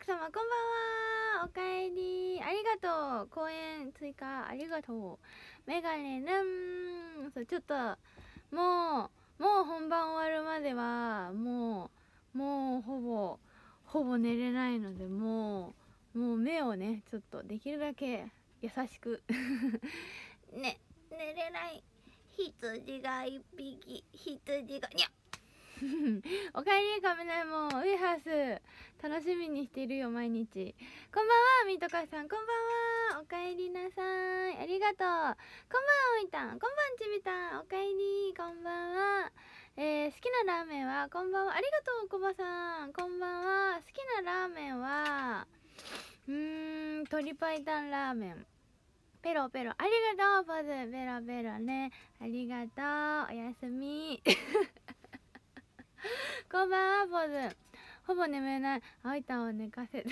ク様こんばんはおかえりありがとう公演追加ありがとうメガネぬんそうちょっともうもう本番終わるまではもうもうほぼほぼ寝れないのでもうもう目をねちょっとできるだけ優しく ね寝れない羊が1匹羊がにゃっ おかえりカメラもウエハース楽しみにしているよ毎日こんばんはみとかさんこんばんはおかえりなさいありがとうこんばんはおいたんこんばんちびたんおかえりこんばんはえー、好きなラーメンはこんばんはありがとうこばさんこんばんは好きなラーメンはうん鶏白湯ラーメンペロペロありがとうパズベロベロねありがとうおやすみ こんばんは坊主ほぼ眠れないあいんを寝かせて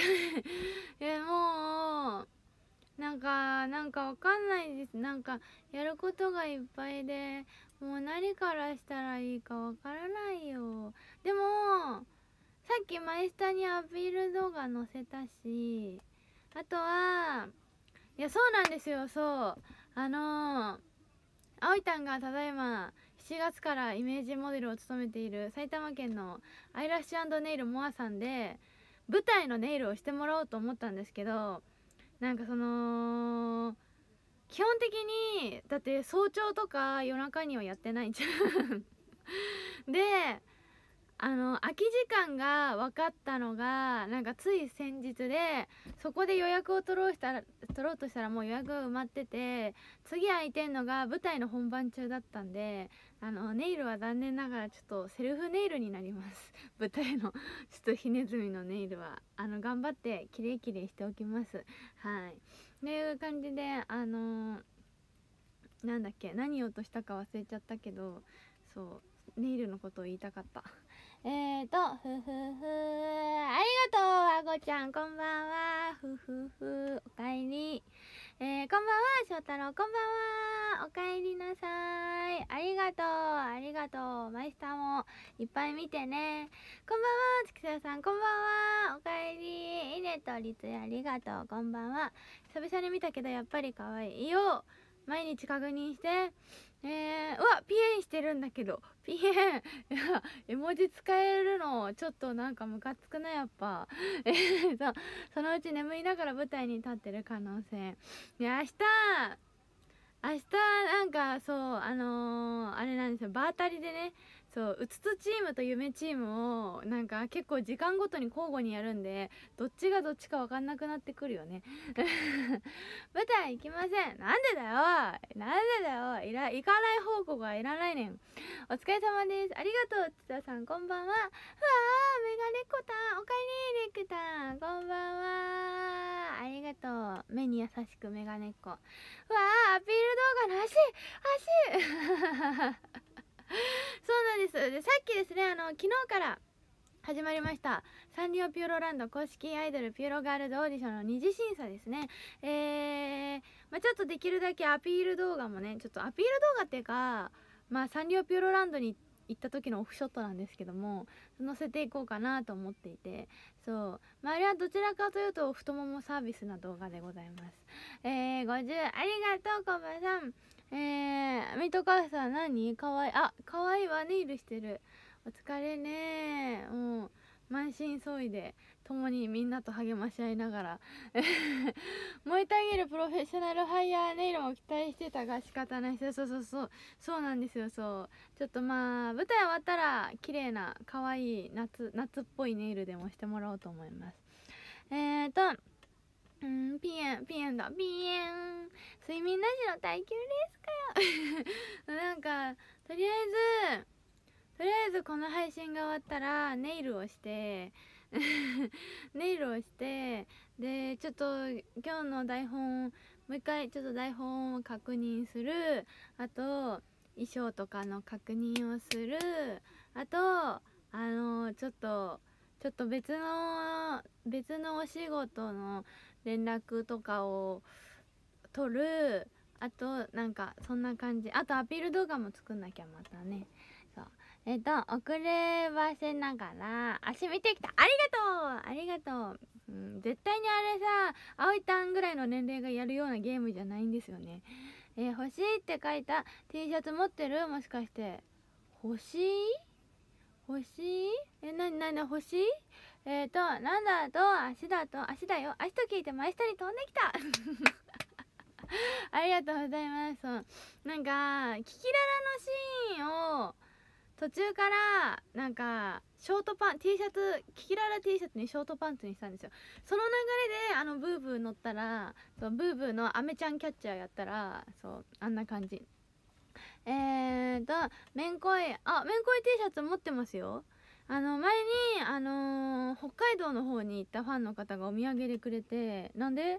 え もうなんかなんかわかんないですなんかやることがいっぱいでもう何からしたらいいかわからないよでもさっきマイスタにアピール動画載せたしあとはいやそうなんですよそうあのー、あおいたんがただいま7月からイメージモデルを務めている埼玉県のアイラッシュネイルモアさんで舞台のネイルをしてもらおうと思ったんですけどなんかその基本的にだって早朝とか夜中にはやってないじゃん であの空き時間が分かったのがなんかつい先日でそこで予約を取ろうしたら取ろうとしたらもう予約が埋まってて次空いてんのが舞台の本番中だったんであのネイルは残念ながらちょっとセルフネイルになります 舞台のちょっとひねずみのネイルはあの頑張ってキレイキレイしておきますはいという感じであのー、なんだっけ何をとしたか忘れちゃったけどそうネイルのことを言いたかったえーと、ふふふ、ありがとう、あごちゃん、こんばんは、ふふふ、おかえり。えー、こんばんは、翔太郎、こんばんは、おかえりなさい。ありがとう、ありがとう、マイスターもいっぱい見てね。こんばんは、つきささん、こんばんは、おかえり。いねとリツや、ありがとう、こんばんは。久々に見たけど、やっぱり可愛いよ。毎日確認して。ええうわピエンしてるんだけどピエン 絵文字使えるのちょっとなんかムカつくなやっぱそそのうち眠いながら舞台に立ってる可能性で明日明日なんかそうあのー、あれなんですよ場当たりでねそううつつチームと夢チームをなんか結構時間ごとに交互にやるんでどっちがどっちかわかんなくなってくるよね 舞台行きませんなんでだよなんでだよいら行かない報告はいらないねんお疲れ様ですありがとうつたさんこんばんはわーメガネコタンおかえりレクタンこんばんはありがとう目に優しくメガネっ子わーアピール動画の足足そうなんですでさっきですねあの昨日から始まりましたサンリオピューロランド公式アイドルピューロガールズオーディションの二次審査ですねえー、まあ、ちょっとできるだけアピール動画もねちょっとアピール動画っていうかまあサンリオピューロランドに行った時のオフショットなんですけども載せていこうかなと思っていてそうまあ、あれはどちらかというと太ももサービスな動画でございますえー、50ありがとうコバさんえー、ミトカーさん何かわいいあかわいいわネイルしてるお疲れねもう満身創痍で共にみんなと励まし合いながら 燃えてあげるプロフェッショナルハイヤーネイルも期待してたが仕方ないそうそうそうそうそうなんですよそうちょっとまあ舞台終わったら綺麗なかわい夏夏っぽいネイルでもしてもらおうと思いますえーとうん、ピエン、ピエンだ、ピエン。睡眠なしの耐久レースかよ。なんか、とりあえず、とりあえずこの配信が終わったら、ネイルをして、ネイルをして、で、ちょっと今日の台本、もう一回ちょっと台本を確認する。あと、衣装とかの確認をする。あと、あの、ちょっと、ちょっと別の、別のお仕事の連絡とかを取るあとなんかそんな感じあとアピール動画も作んなきゃまたねそうえっ、と遅ればせながら足見てきたありがとうありがとう、うん、絶対にあれさ葵たんぐらいの年齢がやるようなゲームじゃないんですよねえー、欲しいって書いた T シャツ持ってるもしかして欲しい欲しいえなになに欲しいえーと、なんだと、足だと、足だよ。足と聞いて真下に飛んできた ありがとうございます。なんか、キキララのシーンを、途中から、なんか、ショートパン、T シャツ、キキララ T シャツにショートパンツにしたんですよ。その流れで、あの、ブーブー乗ったら、そうブーブーのアメちゃんキャッチャーやったら、そう、あんな感じ。えーと、めんこい、あ、めんこい T シャツ持ってますよ。あの前に、あのー、北海道の方に行ったファンの方がお土産でくれてなんで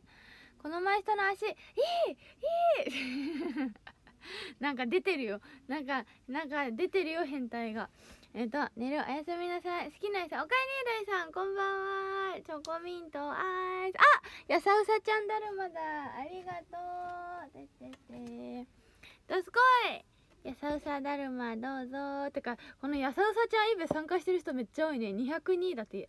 この前下の足いいいい なんか出てるよなんかなんか出てるよ変態がえっ、ー、と寝るおやすみなさい好きな人おかえりだいさんこんばんはチョコミントアイスあやさうさちゃんだるまだありがとうてててどすこいやさうさだるまどうぞとかこのやさうさちゃんイベ参加してる人めっちゃ多いね202だって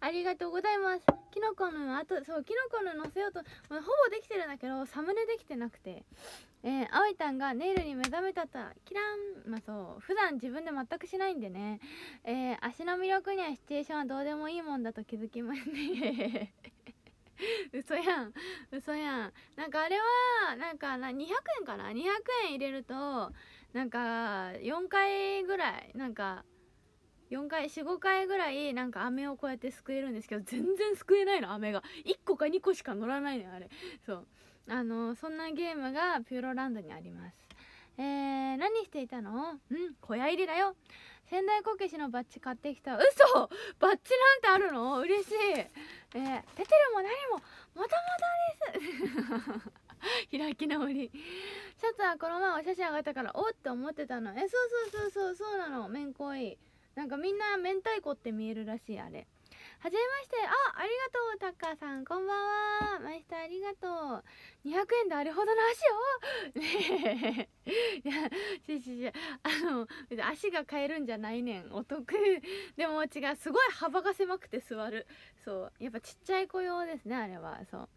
ありがとうございますきのこのあとそうきのこののせようと、ほぼできてるんだけどサムネできてなくてえー、あおいたんがネイルに目覚めたとキランまあそう普段自分で全くしないんでねえー、足の魅力にはシチュエーションはどうでもいいもんだと気づきますね 嘘やん嘘やんなんかあれはなんかな200円かな200円入れるとなんか4回ぐらいなんか4回45回ぐらいなんか飴をこうやってすくえるんですけど全然すくえないの飴が1個か2個しか乗らないのよあれそうあのそんなゲームがピューロランドにありますえー、何していたのうん小屋入りだよ仙台こけしのバッジ買ってきた嘘バッジなんてあるの嬉しいえー、出てるも何ももともとです 開き直りシャツはこの前お写真上がったからおって思ってたのえそうそうそうそうそうなのめんこいなんかみんな明太子って見えるらしいあれはじめましてあありがとうタッカーさんこんばんはマイスターありがとう200円であれほどの足をねえ いやしししあの足が変えるんじゃないねんお得でも違うすごい幅が狭くて座るそうやっぱちっちゃい子用ですねあれはそう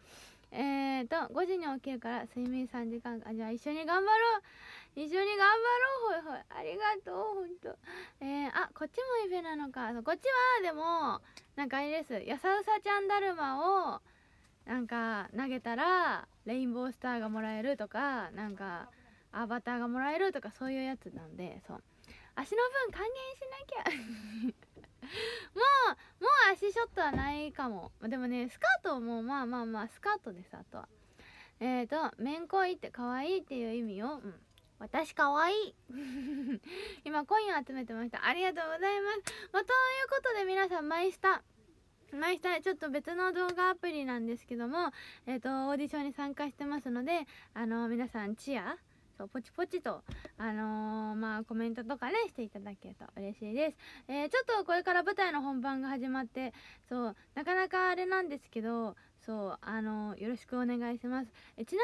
えーと5時に起きるから睡眠3時間あじゃあ一緒に頑張ろう一緒に頑張ろうほいほいありがとうほんとえー、あこっちもイベなのかこっちはでもなんかあれですやさうさちゃんだるまをなんか投げたらレインボースターがもらえるとかなんかアバターがもらえるとかそういうやつなんでそう足の分還元しなきゃもうもう足ショットはないかもでもねスカートもまあまあまあスカートですあとはえっ、ー、と「めんこい」って可愛いっていう意味を、うん、私可愛い 今コインを集めてましたありがとうございます、まあ、ということで皆さんマイスタマイスタちょっと別の動画アプリなんですけども、えっ、ー、とオーディションに参加してますのであの皆さんチアポチポチとあのー、まあコメントとかねしていただけると嬉しいです、えー、ちょっとこれから舞台の本番が始まってそうなかなかあれなんですけどそうあのー、よろしくお願いしますえちな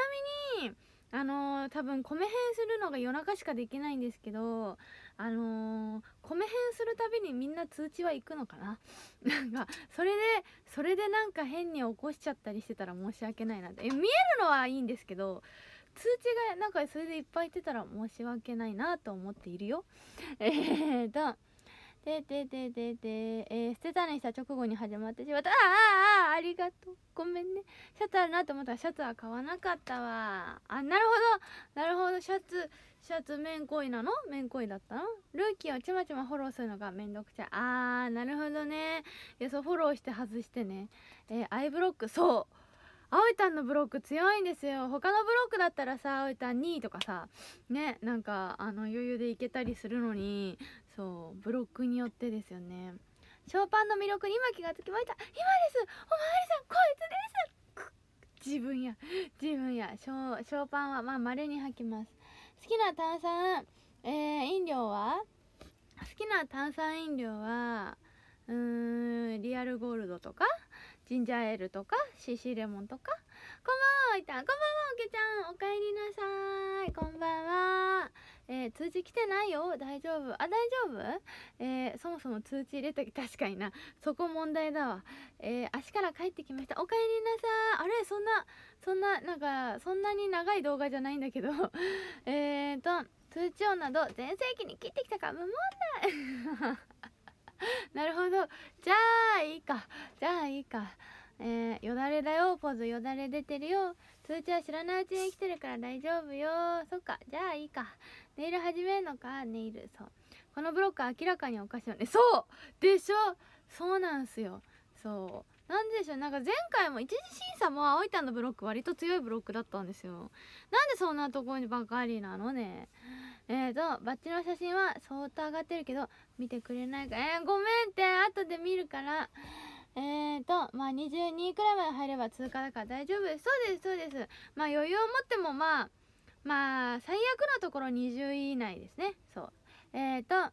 みにあの多分米編するのが夜中しかできないんですけどあの米編するたびにみんな通知は行くのかな なんかそれでそれでなんか変に起こしちゃったりしてたら申し訳ないなってえ見えるのはいいんですけど通知がなんかそれでいっぱい出たら申し訳ないなと思っているよ えーとででででで、えー、捨てたねした直後に始まってしまったあああありがとうごめんねシャツあるなと思ったらシャツは買わなかったわあなるほどなるほどシャツシャツめんこいなのめんこいだったのルーキーをちまちまフォローするのがめんどくちゃあーなるほどねいやそうフォローして外してねえー、アイブロックそう葵たんのブロック強いんですよ他のブロックだったらさ葵たん2位とかさねなんかあの余裕でいけたりするのにそうブロックによってですよねショーパンの魅力に今気がつきました今ですおまわりさんこいつです自分や自分やショショーパンはまあ稀に吐きます好きな炭酸、えー、飲料は好きな炭酸飲料はうーんリアルゴールドとかジンジャーエールとかシ c レモンとかこんばんはおいたこんばんはおけちゃんお帰りなさいこんばんはえー、通知来てないよ大丈夫あ大丈夫えー、そもそも通知入れた確かになそこ問題だわえー、足から帰ってきましたお帰りなさいあれそんなそんななんかそんなに長い動画じゃないんだけど えっと通知音など全盛期に切ってきたか無問題 なるほどじゃあいいかじゃあいいかえー、よだれだよポーズよだれ出てるよ通知は知らないうちに来てるから大丈夫よそっかじゃあいいかネイル始めるのかネイルそうこのブロック明らかにおかしいよねそうでしょそうなんすよそうなんでしょうなんか前回も一次審査も葵ちゃんのブロック割と強いブロックだったんですよなんでそんなところにばっかりなのねえーとバッチの写真は相当上がってるけど見てくれないかえー、ごめんって後で見るからえーとまあ22位くらいまで入れば通過だから大丈夫ですそうですそうですまあ余裕を持ってもまあまあ最悪なところ20位以内ですねそうえーと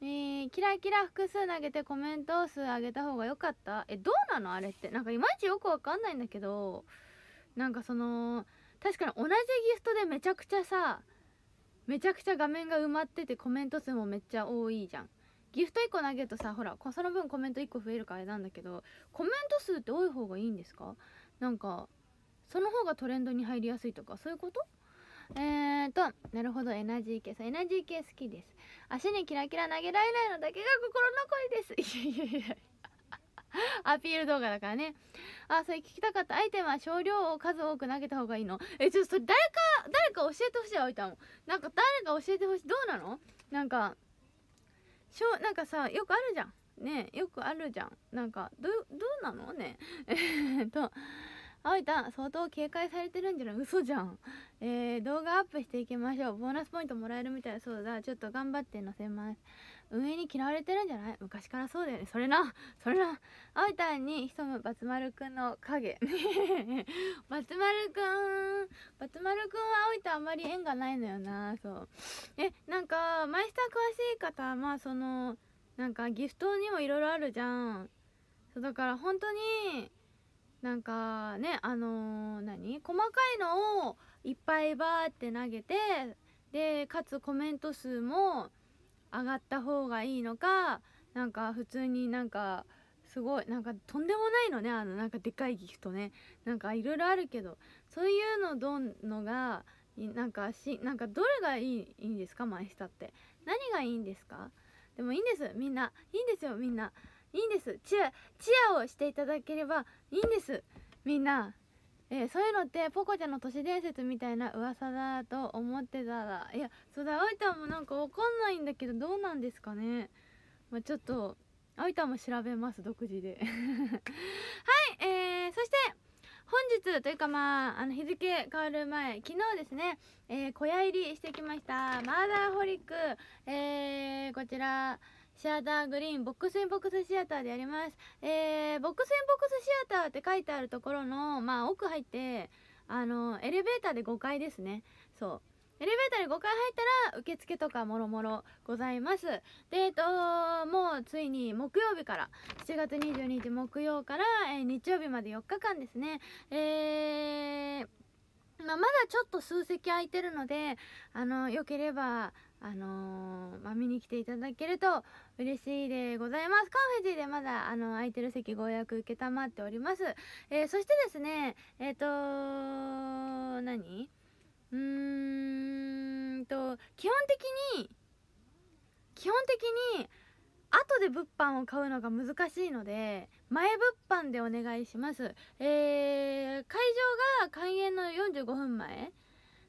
えー、キラキラ複数投げてコメント数上げた方が良かったえどうなのあれってなんかいまいちよくわかんないんだけどなんかその確かに同じギフトでめちゃくちゃさめちゃくちゃ画面が埋まっててコメント数もめっちゃ多いじゃんギフト1個投げるとさほらその分コメント1個増えるからあれなんだけどコメント数って多い方がいいんですかなんかその方がトレンドに入りやすいとかそういうことえーとなるほどエナジー系そうエナジー系好きです足にキラキラ投げられないのだけが心残りですいやいやいやアピール動画だからねあそれ聞きたかったアイテムは少量を数多く投げた方がいいのえちょっとそれ誰か誰か教えてほしいあいたもなんか誰か教えてほしいどうなのなんかしょなんかさよくあるじゃんねよくあるじゃんなんかどどうなのねえっといたん相当警戒されてるんじゃない嘘じゃんえー、動画アップしていきましょうボーナスポイントもらえるみたいそうだちょっと頑張って載せます運営に嫌われてるんじゃない昔からそうだよねそれなそれな葵たんに潜むバツ丸くんの影松丸 くん松丸くんは葵とあまり縁がないのよなそうえなんかマイスター詳しい方は、まあそのなんかギフトにもいろいろあるじゃんそうだから本当になんかねあのー、何細かいのをいっぱいバーって投げてでかつコメント数も上がった方がいいのかなんか普通になんかすごいなんかとんでもないのねあのなんかでかいギフトねなんかいろいろあるけどそういうのどんのがなんかしなんかどれがいいいいんですかマイスタって何がいいんですかでもいいんですみんないいんですよみんないいんですチアチアをしていただければいいんですみんな、えー、そういうのってポコちゃんの都市伝説みたいな噂だと思ってたらいやそうだあいたもなんかわかんないんだけどどうなんですかねまあ、ちょっとあいたも調べます独自で はいえー、そして本日というかまああの日付変わる前昨日ですね、えー、小屋入りしてきましたマーダーホリック、えー、こちらシアターグリーンボックスインボックスシアターでやりますえー、ボックスインボックスシアターって書いてあるところのまあ奥入ってあのエレベーターで5階ですねそうエレベーターで5階入ったら受付とかもろもろございますでえっともうついに木曜日から7月22日木曜から、えー、日曜日まで4日間ですねえーまあ、まだちょっと数席空いてるのであのよければあのー、まあ、見に来ていただけると嬉しいでございます。カンフェジーでまだ、あの、空いてる席ご予約承っております。えー、そしてですね、えっ、ー、とー、何うーんと、基本的に、基本的に、後で物販を買うのが難しいので前物販でお願いします、えー、会場が開演の45分前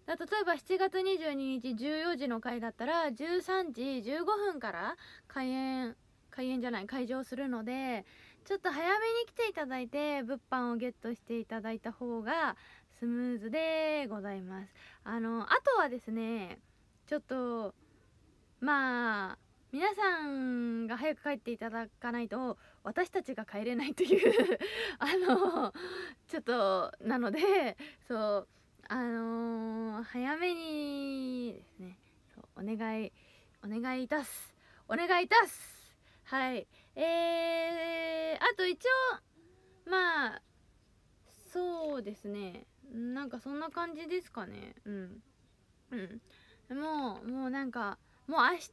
例えば7月22日14時の回だったら13時15分から開演開演じゃない開場するのでちょっと早めに来ていただいて物販をゲットしていただいた方がスムーズでございますあのあとはですねちょっとまあ皆さんが早く帰っていただかないと私たちが帰れないという あのちょっとなのでそうあのー、早めにですねそうお願いお願いいたすお願いいたすはいえー、あと一応まあそうですねなんかそんな感じですかねうんうんもうもうなんかもう明日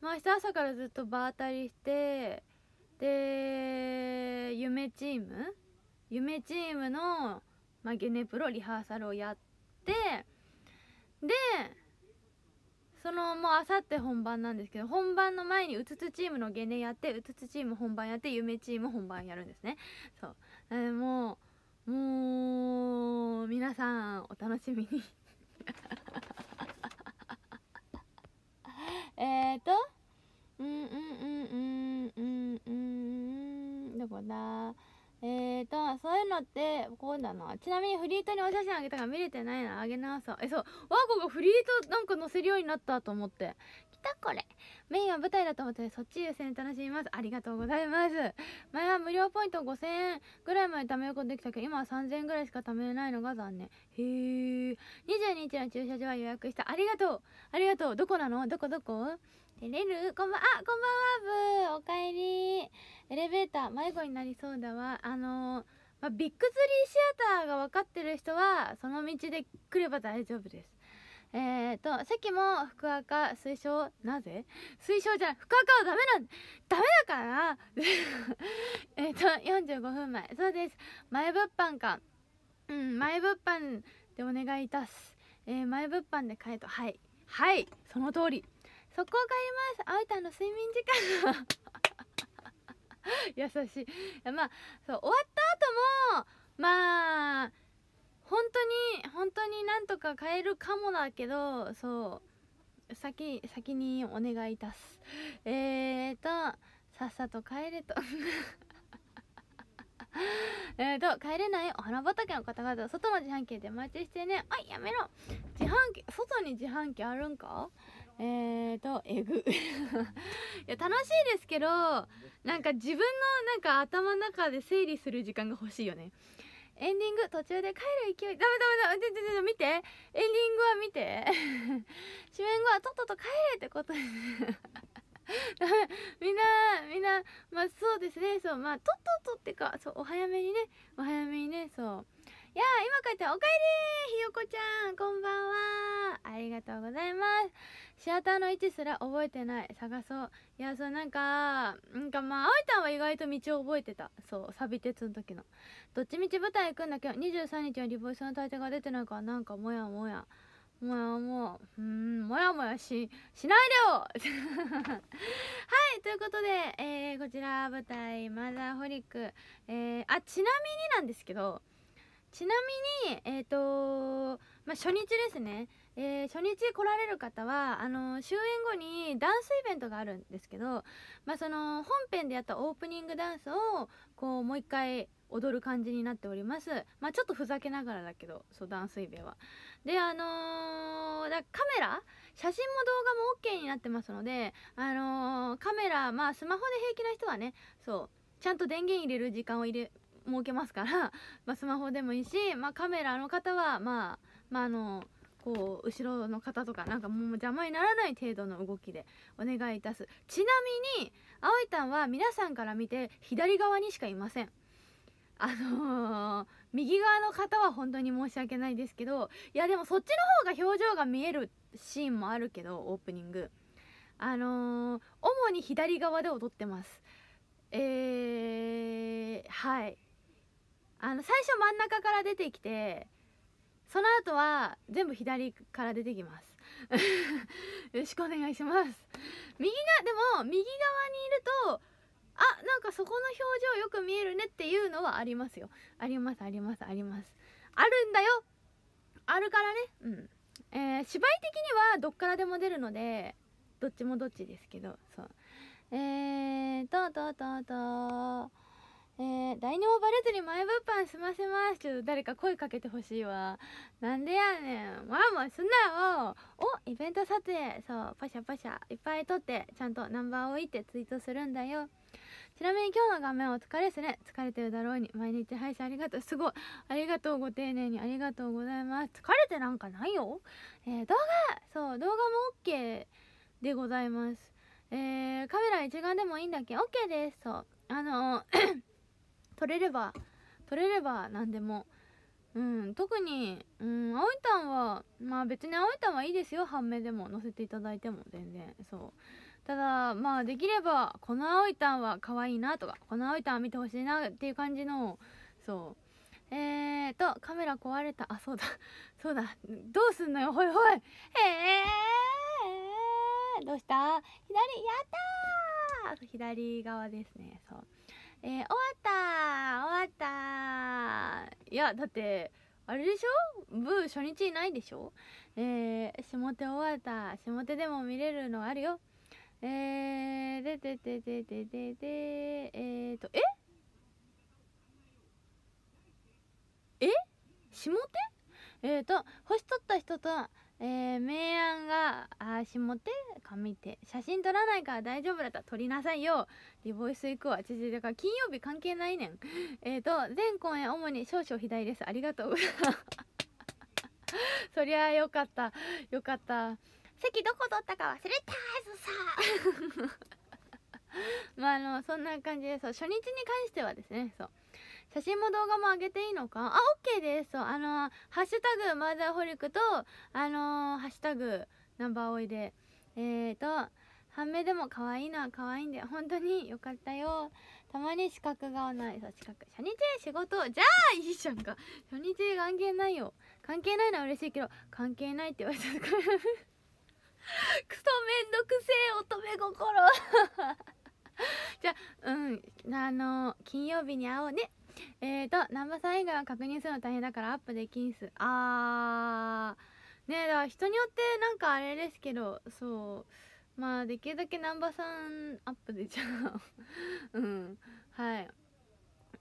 まあ明日朝からずっと場当たりしてで夢チーム夢チームの、まあ、ゲネプロリハーサルをやってでそのもうあさって本番なんですけど本番の前にうつつチームのゲネやってうつつチーム本番やって夢チーム本番やるんですねそう、えもうもう皆さんお楽しみにえーと、うんうんうんうんうんうん、どこだえーと、そういうのって、こうだな。ちなみにフリートにお写真あげたから見れてないな。あげなさ。え、そう。ワーコがフリートなんか載せるようになったと思って。きたこれ。メインは舞台だと思って、そっち優先楽しみます。ありがとうございます。前は無料ポイント5000円ぐらいまで貯めることできたけど、今は3000円ぐらいしか貯めないのが残念。へえ。22日の駐車場は予約した。ありがとうありがとうどこなのどこどこ出れるこんばんあこんばんはブーおかえりエレベーター迷子になりそうだわあのー、まあ、ビッグツリーシアターが分かってる人はその道で来れば大丈夫ですえっ、ー、と席も福岡推奨なぜ推奨じゃない福岡はダメなんダメだから えっと45分前そうです前物販かうん前物販でお願いいたす、えー、前物販で買えとはいはいその通りそこがいますあいたの睡眠時間が優しいまあそう終わった後もまあ本当に本当になんとか変えるかもだけどそう先先にお願いいたすえーとさっさと帰れと えーと帰れないお花畑の方々外の自販機で待ちしてねあいやめろ自販機外に自販機あるんかえーとえぐ いや楽しいですけどなんか自分のなんか頭の中で整理する時間が欲しいよねエンディング途中で帰る勢いダメダメダメででで見てエンディングは見て 主演後はとっとと帰れってことです みんなみんなまあそうですねそうまあとっととってかそうお早めにねお早めにねそういや今帰っておかえりひよこちゃんこんばんはありがとうございますシアターの位置すら覚えてない探そういやそうなんかなんかまああいゃんは意外と道を覚えてたそうサビ鉄の時のどっちみち舞台行くんだけど23日はリボイスの大抵が出てないからなんかもやもやもやもう、うん、もやもやし、しないでよ はい、ということで、えー、こちら舞台、マザーホリック、えー、あ、ちなみになんですけど、ちなみに、えっ、ー、とまあ、初日ですね、えー、初日来られる方はあのー、終演後にダンスイベントがあるんですけど、まあ、その本編でやったオープニングダンスをこうもう一回踊る感じになっておりますまあ、ちょっとふざけながらだけどそうダンスイベはであのー、だカメラ写真も動画も OK になってますのであのカメラまあスマホで平気な人はねそうちゃんと電源入れる時間を入れ設けますから、まあ、スマホでもいいし、まあ、カメラの方はまあまあ、あのこう後ろの方とかなんかもう邪魔にならない程度の動きでお願いいたすちなみに葵たんは皆さんから見て左側にしかいませんあのー、右側の方は本当に申し訳ないですけどいやでもそっちの方が表情が見えるシーンもあるけどオープニングあのー、主に左側で踊ってますえー、はいあの最初真ん中から出てきてその後は全部左から出てきます よろしくお願いします右がでも右側にいるとあなんかそこの表情よく見えるねっていうのはありますよありますありますありますあるんだよあるからねうんえー、芝居的にはどっからでも出るのでどっちもどっちですけどそうえーととととえー、誰にもバレずに前物販済ませますちょっと誰か声かけてほしいわなんでやねんまあまあすんなよおイベント撮影そうパシャパシャいっぱい撮ってちゃんとナンバー置いてツイートするんだよちなみに今日の画面お疲れですね疲れてるだろうに毎日配信ありがとうすごいありがとうご丁寧にありがとうございます疲れてなんかないよ、えー、動画そう動画も OK でございますえー、カメラ一眼でもいいんだっけ OK ですそうあの 取れれば取れれば何でもうん特にうん青いタンはまあ別に青いタンはいいですよ半目でも載せていただいても全然そうただまあできればこの青いタンは可愛いなとかこの青いタン見てほしいなっていう感じのそうえーとカメラ壊れたあそうだ そうだどうすんのよほいほいええー、どうした左やったー左側ですねそうえー、終わった終わったいやだってあれでしょブー初日ないでしょえー、下手終わった下手でも見れるのあるよえー、でででででででえーとええ下手えーと星取った人とえー、明暗があ下手上手写真撮らないから大丈夫だったら撮りなさいよリボイス行くわちちだから金曜日関係ないねん えっ、ー、と全公演主に少々左ですありがとう そりゃよかったよかった席どこ取ったか忘れたーさ まああのそんな感じでそう初日に関してはですねそう写真も動画も上げていいのかあ、OK です。そう、あのー、ハッシュタグ、マザーホリックと、あのー、ハッシュタグ、ナンバーおいで。えーと、半目でも可愛いな、可愛いんで、本当によかったよ。たまに資格がない。そう、資格。初日、仕事。じゃあ、いいじゃんか。初日関係ないよ。関係ないのは嬉しいけど、関係ないって言われたから。クソめんどくせえ乙女心 じゃあうんあの金曜日に会おうねえーと南波さん以外は確認するの大変だからアップできんすあーねえだから人によってなんかあれですけどそうまあできるだけ南波さんアップでちゃう うんはい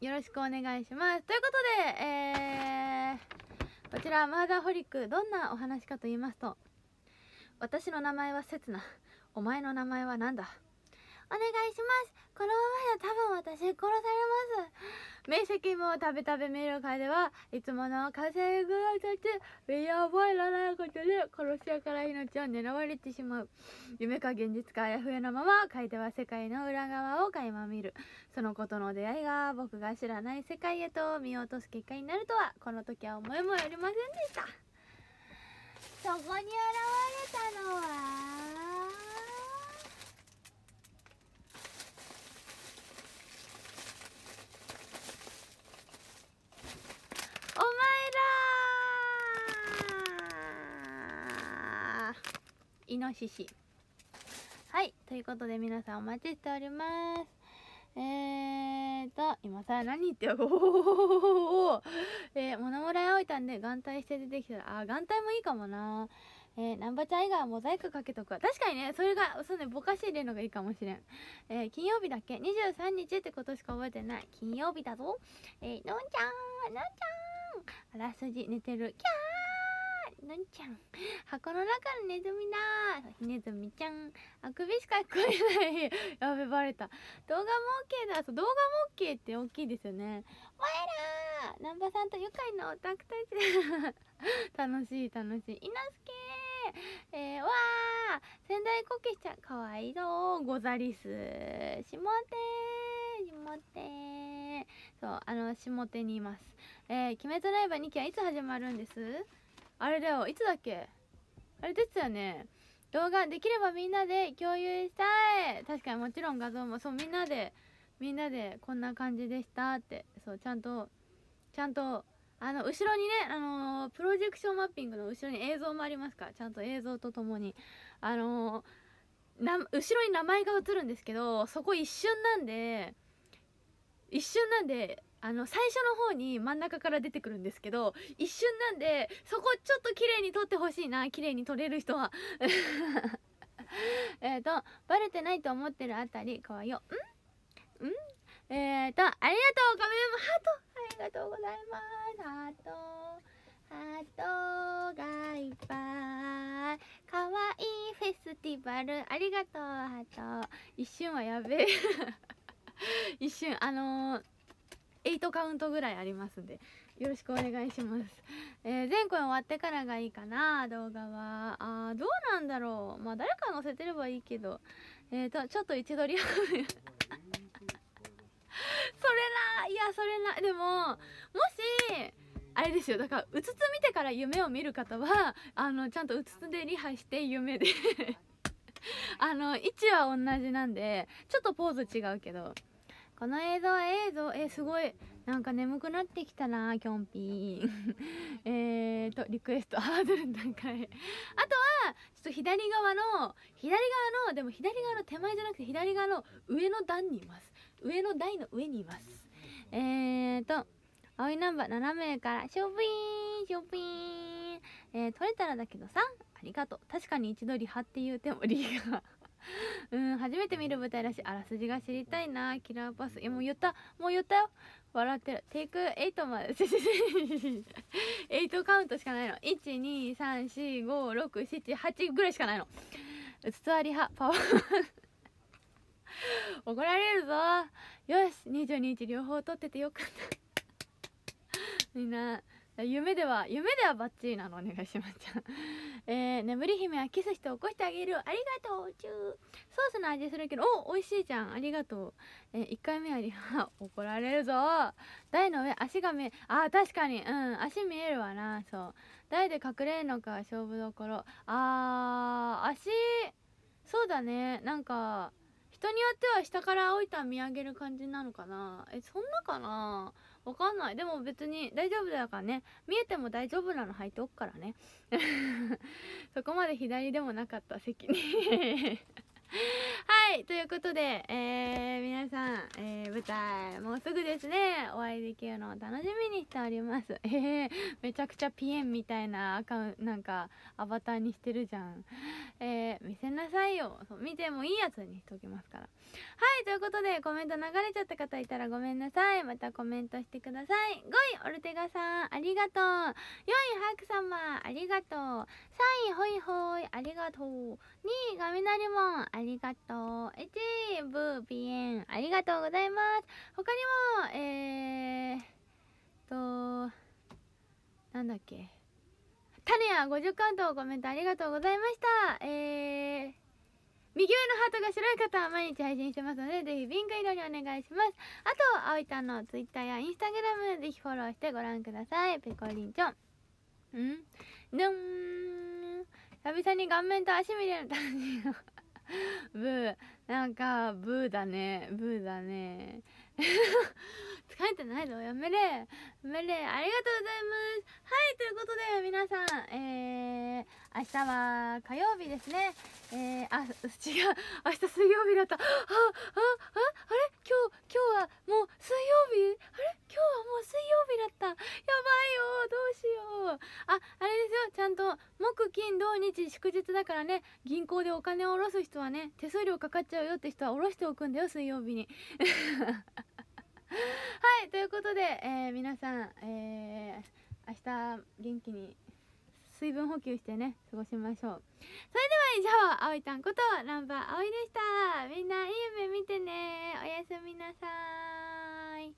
よろしくお願いしますということでえー、こちらマーダーホリックどんなお話かと言いますと私の名前は刹那お前の名前は何だお願いしますこのままじゃ多分私殺されます晰夢も食べ食べ見る会ではいつもの家政婦たち身を覚えられないことで殺し屋から命を狙われてしまう夢か現実かあやふやなまま書いては世界の裏側を垣間見るそのことの出会いが僕が知らない世界へと見落とす結果になるとはこの時は思いもよりませんでしたそこに現れたのはノシシはいということで皆さんお待ちしておりますえーと、今さ、何言ってよ、お えー、物もらいおいたんで、眼帯して出てきたら、あ、眼帯もいいかもな。えー、南波ちゃん以外はモザイクかけとくわ。確かにね、それが、そうね、ぼかし入れるのがいいかもしれん。えー、金曜日だっけ ?23 日ってことしか覚えてない。金曜日だぞ。えー、のんちゃんのんちゃんあらすじ寝てる。キャーなんちゃん箱の中のネズミだネズミちゃんあくびしか聞こえない やべバレた動画も OK だそう動画も OK って大きいですよねわえら難波さんと愉快なオタクたち 楽しい楽しいいなすけえー、わあ仙台こけしちゃんかわいそうござりすしもて下手そうあの下手にいますえー、鬼滅ライブ2期はいつ始まるんですあれだよいつだっけあれですよね動画できればみんなで共有したい確かにもちろん画像もそうみんなでみんなでこんな感じでしたってそうちゃんとちゃんとあの後ろにね、あのー、プロジェクションマッピングの後ろに映像もありますからちゃんと映像とともに、あのー、後ろに名前が映るんですけどそこ一瞬なんで一瞬なんであの最初の方に真ん中から出てくるんですけど一瞬なんでそこちょっと綺麗に撮ってほしいな綺麗に撮れる人は えっとバレてないと思ってるあたりかわいよんんえっ、ー、とありがとう画面もハートありがとうございますハートハートがいっぱいかわいいフェスティバルありがとうハート一瞬はやべえ 一瞬あのー、8カウントぐらいありますんでよろしくお願いします、えー、前回終わってからがいいかな動画はあどうなんだろうまあ誰か載せてればいいけどえーと、ちょっと一度リり それないやそれなでももしあれですよだからうつつ見てから夢を見る方はあのちゃんとうつつでリハして夢で あの位置は同じなんでちょっとポーズ違うけどこの映像は映像えすごいなんか眠くなってきたなきょんぴー えーとリクエストハードル段階あとはちょっと左側の左側のでも左側の手前じゃなくて左側の上の段にいます上の台の上にいますえーと青いナンバー7名からショッピーンショッピーンえー、取れたらだけどさありがとう確かに一度リハって言うてもリハ うん初めて見る舞台だしあらすじが知りたいなキラーパスえもう言ったもう言ったよ笑ってるテイク8まで8 カウントしかないの1 2 3 4 5 6 7 8ぐらいしかないのうつつわリハ。パワー 怒られるぞよし22日両方取っててよかったみんな夢では夢ではバッチリなのお願いしますちゃん えー、眠り姫はキスして起こしてあげるありがとうチューソースの味するけどお美味しいじゃんありがとう、えー、1回目ありは怒られるぞ台の上足が見えあ確かにうん足見えるわなそう台で隠れるのか勝負どころあー足そうだねなんか人によっては下から置いた見上げる感じなのかなえそんなかなわかんない。でも別に大丈夫だからね。見えても大丈夫なの履いておくからね。そこまで左でもなかった席に はい、ということで、えー、皆さん、えー、舞台、もうすぐですね、お会いできるのを楽しみにしております。えー、めちゃくちゃピエンみたいなアカウンなんか、アバターにしてるじゃん。えー、見せなさいよそう見てもいいやつにしときますからはいということでコメント流れちゃった方いたらごめんなさいまたコメントしてください5位オルテガさんありがとう4位ハーク様ありがとう3位ホイホイありがとう2位雷門ありがとう1位ブービエンありがとうございます他にもえー、っとなんだっけタネア50カウントコメントありがとうございましたえー右上のハートが白い方は毎日配信してますので、ぜひビンク色にお願いします。あと、あおいちゃんのツイッターやインスタグラム、ぜひフォローしてご覧ください。ペコリンちょん。うんぬん。久々に顔面と足見れる楽しいよ。ブー。なんか、ブーだね。ブーだね。疲れてないぞ。やめれメレありがとうございますはいということで皆さんえー、明日は火曜日ですねえー、あ違う明日水曜日だったああああれ今日今日はもう水曜日あれ今日はもう水曜日だったやばいよどうしようああれですよちゃんと木金土日祝日だからね銀行でお金を下ろす人はね手数料かかっちゃうよって人は下ろしておくんだよ水曜日にはいということで、えー、皆さん、えー、明日元気に水分補給してね過ごしましょうそれでは以上あおいたんことランバーあおいでしたみんないい夢見てねおやすみなさい